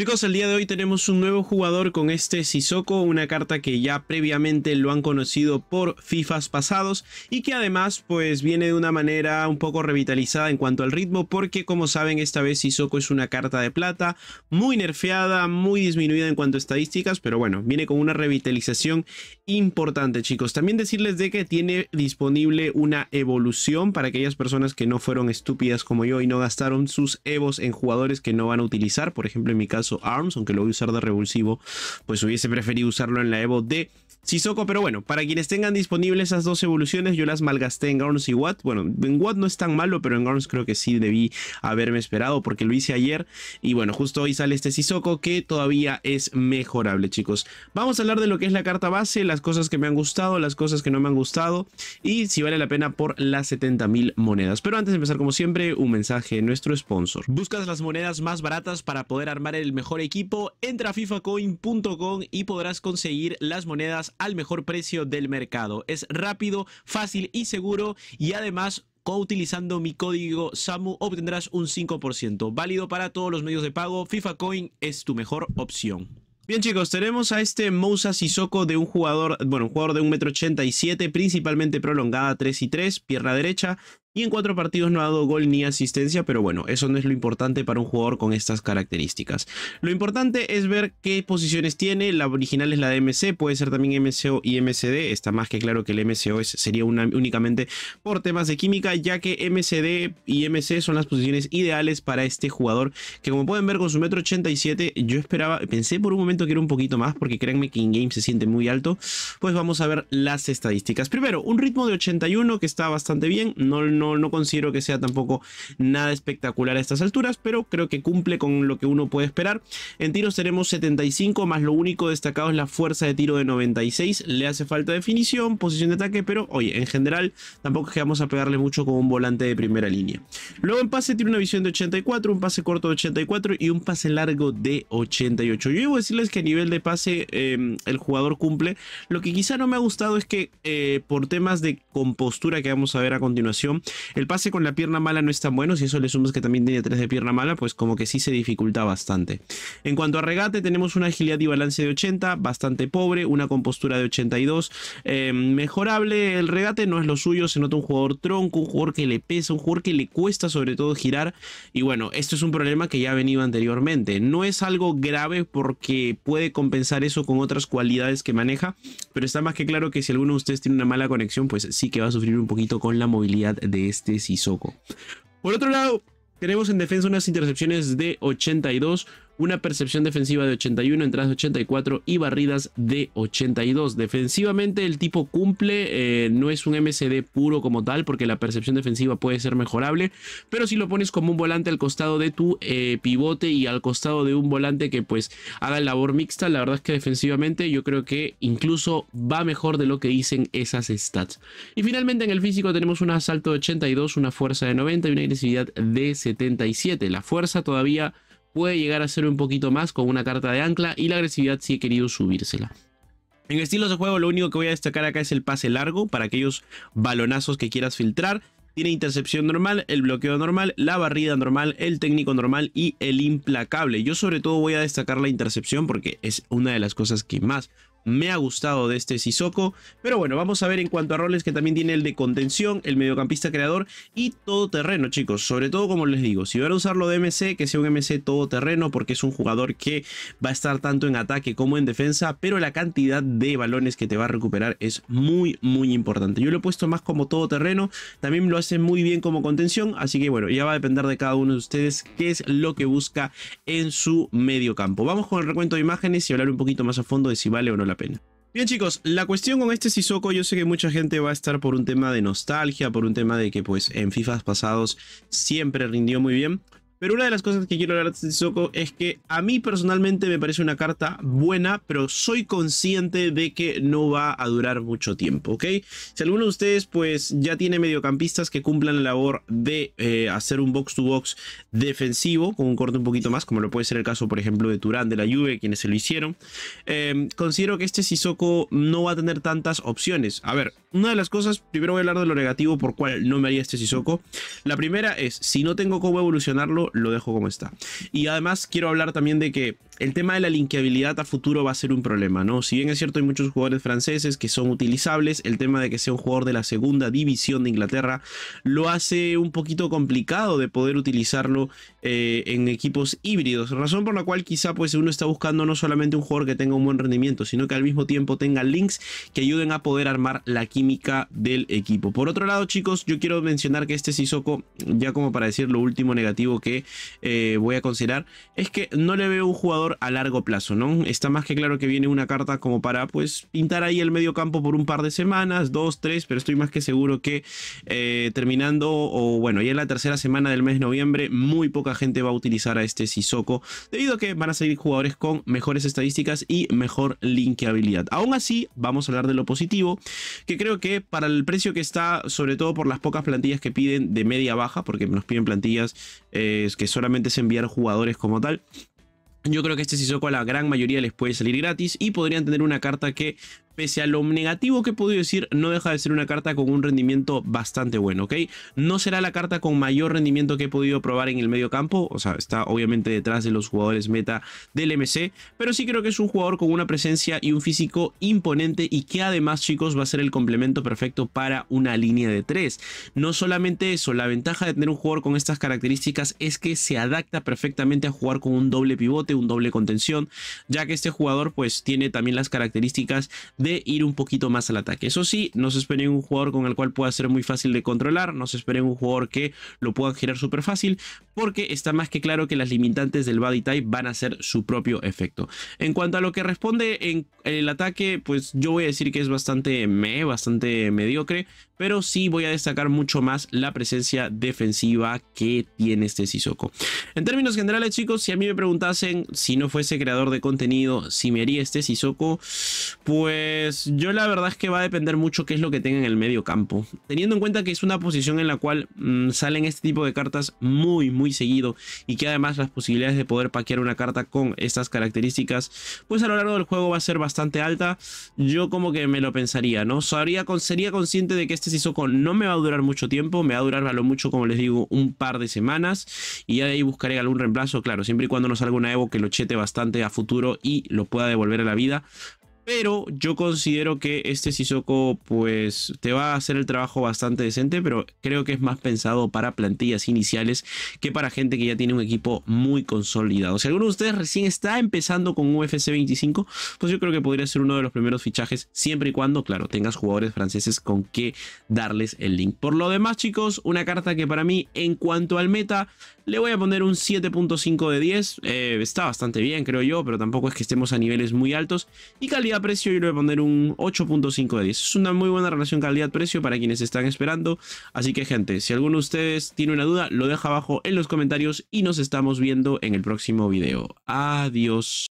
Chicos, el día de hoy tenemos un nuevo jugador con este Sissoko, una carta que ya previamente lo han conocido por FIFAs pasados y que además pues viene de una manera un poco revitalizada en cuanto al ritmo porque como saben esta vez Sissoko es una carta de plata muy nerfeada, muy disminuida en cuanto a estadísticas, pero bueno, viene con una revitalización importante chicos. También decirles de que tiene disponible una evolución para aquellas personas que no fueron estúpidas como yo y no gastaron sus evos en jugadores que no van a utilizar, por ejemplo en mi caso o ARMS, aunque lo voy a usar de revulsivo, pues hubiese preferido usarlo en la Evo de Sissoko, pero bueno, para quienes tengan disponibles esas dos evoluciones, yo las malgasté en Garns y Watt. Bueno, en Watt no es tan malo, pero en Garns creo que sí debí haberme esperado porque lo hice ayer. Y bueno, justo hoy sale este Sissoko que todavía es mejorable, chicos. Vamos a hablar de lo que es la carta base, las cosas que me han gustado, las cosas que no me han gustado y si vale la pena por las 70.000 monedas. Pero antes de empezar, como siempre, un mensaje de nuestro sponsor. ¿Buscas las monedas más baratas para poder armar el mejor equipo, entra a fifacoin.com y podrás conseguir las monedas al mejor precio del mercado. Es rápido, fácil y seguro y además utilizando mi código SAMU obtendrás un 5%, válido para todos los medios de pago. FIFA Coin es tu mejor opción. Bien chicos, tenemos a este Moussa Sissoko de un jugador, bueno, un jugador de 187 siete, principalmente prolongada 3 y 3, pierna derecha, y en cuatro partidos no ha dado gol ni asistencia, pero bueno, eso no es lo importante para un jugador con estas características. Lo importante es ver qué posiciones tiene, la original es la de MC, puede ser también MCO y MCD, está más que claro que el MCO sería únicamente por temas de química, ya que MCD y MC son las posiciones ideales para este jugador, que como pueden ver con su metro 87, yo esperaba, pensé por un momento que era un poquito más, porque créanme que in-game se siente muy alto, pues vamos a ver las estadísticas. Primero, un ritmo de 81 que está bastante bien, no no, considero que sea tampoco nada espectacular a estas alturas, pero creo que cumple con lo que uno puede esperar. En tiros tenemos 75, más lo único destacado es la fuerza de tiro de 96. Le hace falta definición, posición de ataque, pero oye, en general tampoco es que vamos a pegarle mucho con un volante de primera línea. Luego en pase tiene una visión de 84, un pase corto de 84 y un pase largo de 88. Yo debo decirles que a nivel de pase em, el jugador cumple. Lo que quizá no me ha gustado es que eh, por temas de compostura que vamos a ver a continuación, el pase con la pierna mala no es tan bueno, si eso le sumas que también tiene 3 de pierna mala, pues como que sí se dificulta bastante. En cuanto a regate, tenemos una agilidad y balance de 80, bastante pobre, una compostura de 82, em, mejorable, el regate no es lo suyo, se nota un jugador tronco, un jugador que le pesa, un jugador que le cuesta sobre todo girar, y bueno, esto es un problema que ya ha venido anteriormente, no es algo grave porque puede compensar eso con otras cualidades que maneja, pero está más que claro que si alguno de ustedes tiene una mala conexión, pues sí que va a sufrir un poquito con la movilidad de este Sissoko. Por otro lado, tenemos en defensa unas intercepciones de 82, una percepción defensiva de 81, entradas de 84 y barridas de 82. Defensivamente el tipo cumple, eh, no es un MCD puro como tal porque la percepción defensiva puede ser mejorable, pero si lo pones como un volante al costado de tu eh, pivote y al costado de un volante que pues haga labor mixta, la verdad es que defensivamente yo creo que incluso va mejor de lo que dicen esas stats. Y finalmente en el físico tenemos un asalto de 82, una fuerza de 90 y una agresividad de 77. La fuerza todavía puede llegar a ser un poquito más con una carta de ancla y la agresividad si he querido subírsela. En estilos de juego lo único que voy a destacar acá es el pase largo para aquellos balonazos que quieras filtrar. Tiene intercepción normal, el bloqueo normal, la barrida normal, el técnico normal y el implacable. Yo sobre todo voy a destacar la intercepción porque es una de las cosas que más me ha gustado de este Sissoko. Pero bueno, vamos a ver en cuanto a roles que también tiene el de contención, el mediocampista creador y todoterreno, chicos. Sobre todo, como les digo, si van a usarlo de MC, que sea un MC todoterreno, porque es un jugador que va a estar tanto en ataque como en defensa, pero la cantidad de balones que te va a recuperar es muy, muy importante. Yo lo he puesto más como todoterreno, también lo hace muy bien como contención, así que bueno, ya va a depender de cada uno de ustedes qué es lo que busca en su mediocampo. Vamos con el recuento de imágenes y hablar un poquito más a fondo de si vale o no pena. Bien chicos, la cuestión con este Sissoko, yo sé que mucha gente va a estar por un tema de nostalgia, por un tema de que pues en FIFAs pasados siempre rindió muy bien, pero una de las cosas que quiero hablar de Sissoko es que a mí personalmente me parece una carta buena, pero soy consciente de que no va a durar mucho tiempo, ¿ok? Si alguno de ustedes pues ya tiene mediocampistas que cumplan la labor de eh, hacer un box-to-box defensivo, con un corte un poquito más, como lo puede ser el caso por ejemplo de Turán de la Juve, quienes se lo hicieron, em, considero que este Sissoko no va a tener tantas opciones. A ver, una de las cosas, primero voy a hablar de lo negativo por cual no me haría este Sissoko. La primera es, si no tengo cómo evolucionarlo, lo dejo como está. Y además quiero hablar también de que el tema de la linkeabilidad a futuro va a ser un problema, ¿no? Si bien es cierto hay muchos jugadores franceses que son utilizables, el tema de que sea un jugador de la segunda división de Inglaterra lo hace un poquito complicado de poder utilizarlo eh, en equipos híbridos, razón por la cual quizá pues uno está buscando no solamente un jugador que tenga un buen rendimiento, sino que al mismo tiempo tenga links que ayuden a poder armar la química del equipo. Por otro lado, chicos, yo quiero mencionar que este Sissoko, ya como para decir lo último negativo que eh, voy a considerar, es que no le veo un jugador a largo plazo, ¿no? Está más que claro que viene una carta como para, pues, pintar ahí el medio campo por un par de semanas, dos, tres, pero estoy más que seguro que eh, terminando, o bueno, ya en la tercera semana del mes de noviembre, muy poca gente va a utilizar a este Sissoko, debido a que van a seguir jugadores con mejores estadísticas y mejor linkeabilidad. Aún así, vamos a hablar de lo positivo, que creo que para el precio que está, sobre todo por las pocas plantillas que piden de media baja, porque nos piden plantillas eh, que solamente es enviar jugadores como tal, yo creo que este Sissoko a la gran mayoría les puede salir gratis y podrían tener una carta que pese a lo negativo que he podido decir, no deja de ser una carta con un rendimiento bastante bueno, ¿ok? No será la carta con mayor rendimiento que he podido probar en el medio campo, o sea, está obviamente detrás de los jugadores meta del MC, pero sí creo que es un jugador con una presencia y un físico imponente y que además, chicos, va a ser el complemento perfecto para una línea de 3. No solamente eso, la ventaja de tener un jugador con estas características es que se adapta perfectamente a jugar con un doble pivote, un doble contención, ya que este jugador pues tiene también las características de ir un poquito más al ataque. Eso sí, no se esperen un jugador con el cual pueda ser muy fácil de controlar, no se esperen un jugador que lo puedan girar súper fácil, porque está más que claro que las limitantes del body type van a ser su propio efecto. En cuanto a lo que responde en el ataque, pues yo voy a decir que es bastante me, bastante mediocre, pero sí voy a destacar mucho más la presencia defensiva que tiene este Sissoko. En términos generales, chicos, si a mí me preguntasen si no fuese creador de contenido, si me haría este Sissoko, pues pues, yo la verdad es que va a depender mucho qué es lo que tenga en el medio campo. Teniendo en cuenta que es una posición en la cual mm, salen este tipo de cartas muy, muy seguido y que además las posibilidades de poder paquear una carta con estas características, pues a lo largo del juego va a ser bastante alta. Yo como que me lo pensaría, ¿no? sería consciente de que este Sizoco no me va a durar mucho tiempo, me va a durar a lo mucho, como les digo, un par de semanas y ya de ahí buscaré algún reemplazo, claro, siempre y cuando nos salga una Evo que lo chete bastante a futuro y lo pueda devolver a la vida, pero yo considero que este Sissoko pues te va a hacer el trabajo bastante decente, pero creo que es más pensado para plantillas iniciales que para gente que ya tiene un equipo muy consolidado. Si alguno de ustedes recién está empezando con UFC 25, pues yo creo que podría ser uno de los primeros fichajes, siempre y cuando, claro, tengas jugadores franceses con que darles el link. Por lo demás, chicos, una carta que para mí, en cuanto al meta, le voy a poner un 7.5 de 10. Eh, está bastante bien, creo yo, pero tampoco es que estemos a niveles muy altos. Y calidad precio y le voy a poner un 8.5 de 10. Es una muy buena relación calidad-precio para quienes están esperando. Así que gente, si alguno de ustedes tiene una duda, lo deja abajo en los comentarios y nos estamos viendo en el próximo video. Adiós.